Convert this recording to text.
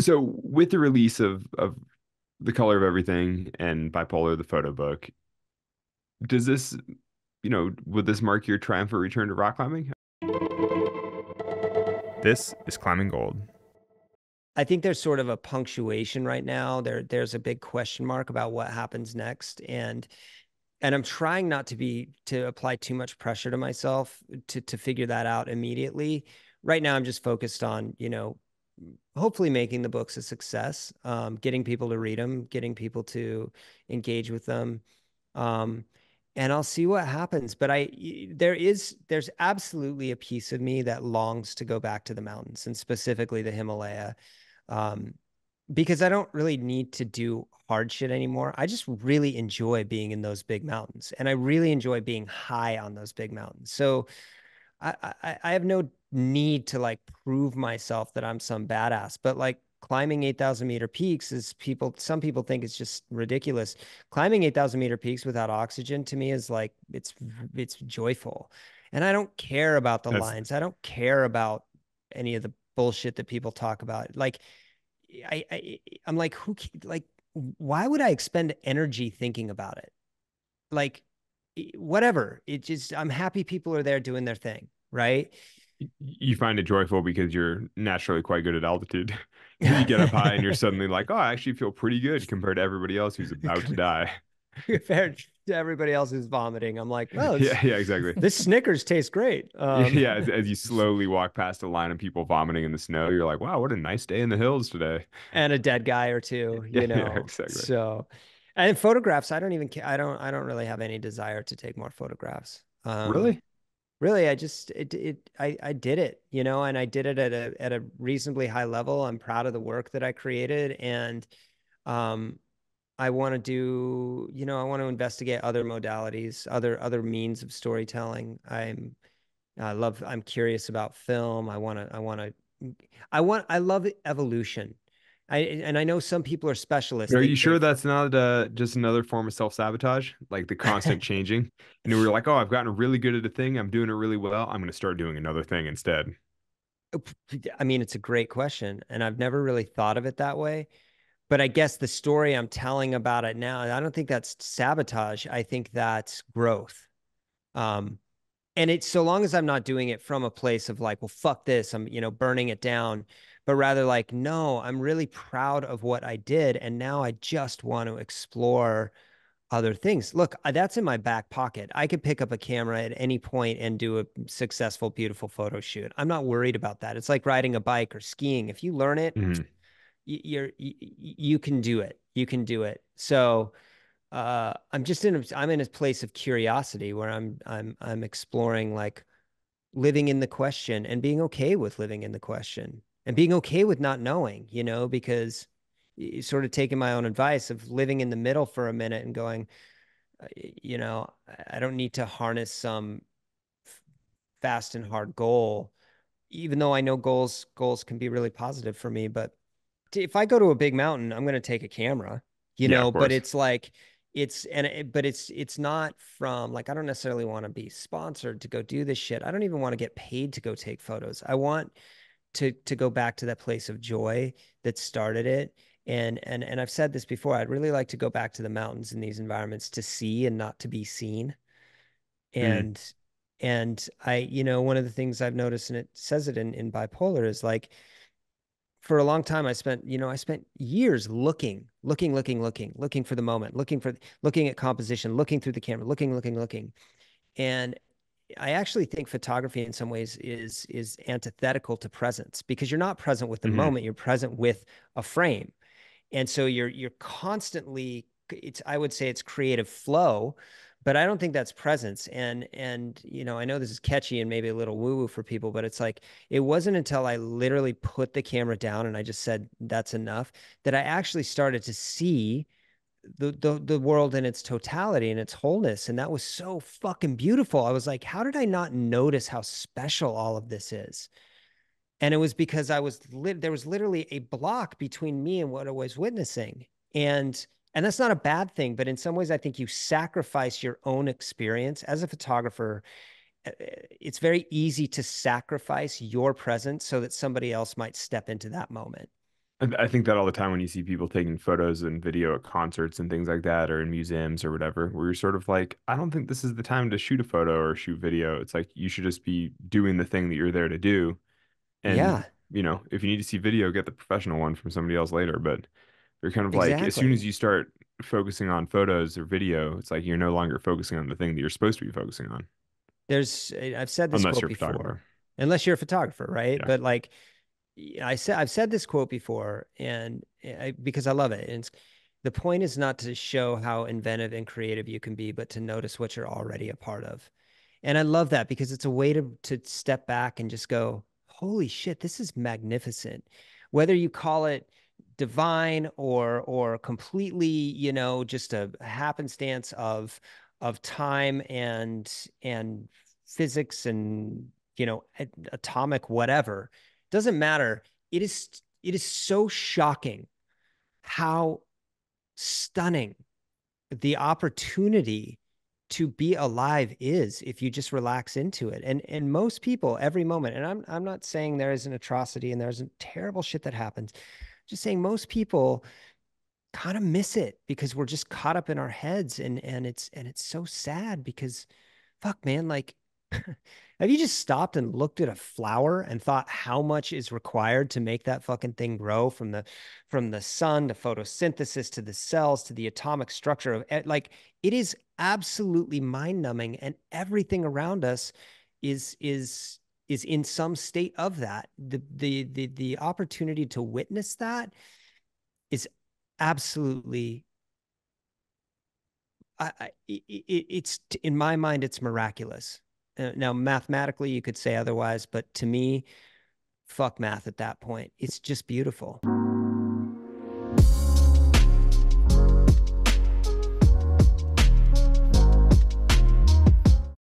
So with the release of of the color of everything and bipolar the photo book, does this you know would this mark your triumphant return to rock climbing? This is climbing gold. I think there's sort of a punctuation right now. There there's a big question mark about what happens next and and I'm trying not to be to apply too much pressure to myself to to figure that out immediately. Right now I'm just focused on, you know, hopefully making the books a success, um, getting people to read them, getting people to engage with them. Um, and I'll see what happens. But I, there is, there's absolutely a piece of me that longs to go back to the mountains and specifically the Himalaya, um, because I don't really need to do hard shit anymore. I just really enjoy being in those big mountains, and I really enjoy being high on those big mountains. So I, I, I have no need to like prove myself that I'm some badass. But like climbing 8,000 meter peaks is people, some people think it's just ridiculous. Climbing 8,000 meter peaks without oxygen to me is like, it's, it's joyful. And I don't care about the That's... lines. I don't care about any of the bullshit that people talk about. Like, I, I I'm like, who, like, why would I expend energy thinking about it? Like, whatever. It just, I'm happy people are there doing their thing. Right you find it joyful because you're naturally quite good at altitude. you get up high and you're suddenly like, oh, I actually feel pretty good compared to everybody else who's about to die. Compared to everybody else who's vomiting, I'm like, oh, yeah, yeah, exactly. This Snickers tastes great. Um, yeah, as, as, you slowly walk past a line of people vomiting in the snow, you're like, wow, what a nice day in the hills today. And a dead guy or two, you know. Yeah, exactly. So, and photographs, I don't even, I don't, I don't really have any desire to take more photographs. Um, really? really i just it, it I, I did it you know and i did it at a at a reasonably high level i'm proud of the work that i created and um i want to do you know i want to investigate other modalities other other means of storytelling i'm i love i'm curious about film i want to i want to i want i love evolution I and I know some people are specialists. Are they, you sure they, that's not uh, just another form of self sabotage, like the constant changing? And we're like, oh, I've gotten really good at a thing. I'm doing it really well. I'm going to start doing another thing instead. Oh, I mean, it's a great question, and I've never really thought of it that way. But I guess the story I'm telling about it now, I don't think that's sabotage. I think that's growth. Um, and it's so long as I'm not doing it from a place of like, well, fuck this, I'm you know burning it down but rather like, no, I'm really proud of what I did. And now I just want to explore other things. Look, uh, that's in my back pocket. I could pick up a camera at any point and do a successful, beautiful photo shoot. I'm not worried about that. It's like riding a bike or skiing. If you learn it, mm-hmm. you're, you, can do it. You can do it. So, uh, I'm just in a, I'm in a place of curiosity where I'm I'm I'm exploring like living in the question and being okay with living in the question and being okay with not knowing, you know, because sort of taking my own advice of living in the middle for a minute and going, uh, you know, I don't need to harness some fast and hard goal, even though I know goals goals can be really positive for me. But if I go to a big mountain, I'm going to take a camera, you yeah, know. But it's like it's and it, but it's it's not from like I don't necessarily want to be sponsored to go do this shit. I don't even want to get paid to go take photos. I want to to go back to that place of joy that started it and and and I've said this before I'd really like to go back to the mountains in these environments to see and not to be seen mm. and mm. and I you know one of the things I've noticed and it says it in in bipolar is like for a long time i spent you know i spent years looking looking looking looking looking for the moment looking for looking at composition looking through the camera looking looking looking and I actually think photography in some ways is is antithetical to presence because you're not present with the mm-hmm. moment, you're present with a frame. And so you're you're constantly it's I would say it's creative flow, but I don't think that's presence. And and you know, I know this is catchy and maybe a little woo-woo for people, but it's like it wasn't until I literally put the camera down and I just said that's enough that I actually started to see the, the the world in its totality and its wholeness and that was so fucking beautiful i was like how did i not notice how special all of this is and it was because i was lit there was literally a block between me and what i was witnessing and and that's not a bad thing but in some ways i think you sacrifice your own experience as a photographer it's very easy to sacrifice your presence so that somebody else might step into that moment I think that all the time when you see people taking photos and video at concerts and things like that, or in museums or whatever, where you're sort of like, I don't think this is the time to shoot a photo or shoot video. It's like you should just be doing the thing that you're there to do. And, yeah. you know, if you need to see video, get the professional one from somebody else later. But you're kind of exactly. like, as soon as you start focusing on photos or video, it's like you're no longer focusing on the thing that you're supposed to be focusing on. There's, I've said this Unless quote before. Unless you're a photographer, right? Yeah. But like, I said I've said this quote before, and I, because I love it, and the point is not to show how inventive and creative you can be, but to notice what you're already a part of. And I love that because it's a way to to step back and just go, holy shit, this is magnificent. Whether you call it divine or or completely, you know, just a happenstance of of time and and physics and you know atomic whatever doesn't matter. It is it is so shocking how stunning the opportunity to be alive is if you just relax into it. And and most people every moment and I'm I'm not saying there is an atrocity and there's terrible shit that happens. I'm just saying most people kind of miss it because we're just caught up in our heads and and it's and it's so sad because fuck man like Have you just stopped and looked at a flower and thought how much is required to make that fucking thing grow from the from the sun to photosynthesis to the cells to the atomic structure of eh, like it is absolutely mind-numbing and everything around us is is is in some state of that. The the the the opportunity to witness that is absolutely I, I it, it's in my mind it's miraculous uh, now, mathematically, you could say otherwise, but to me, fuck math at that point. It's just beautiful.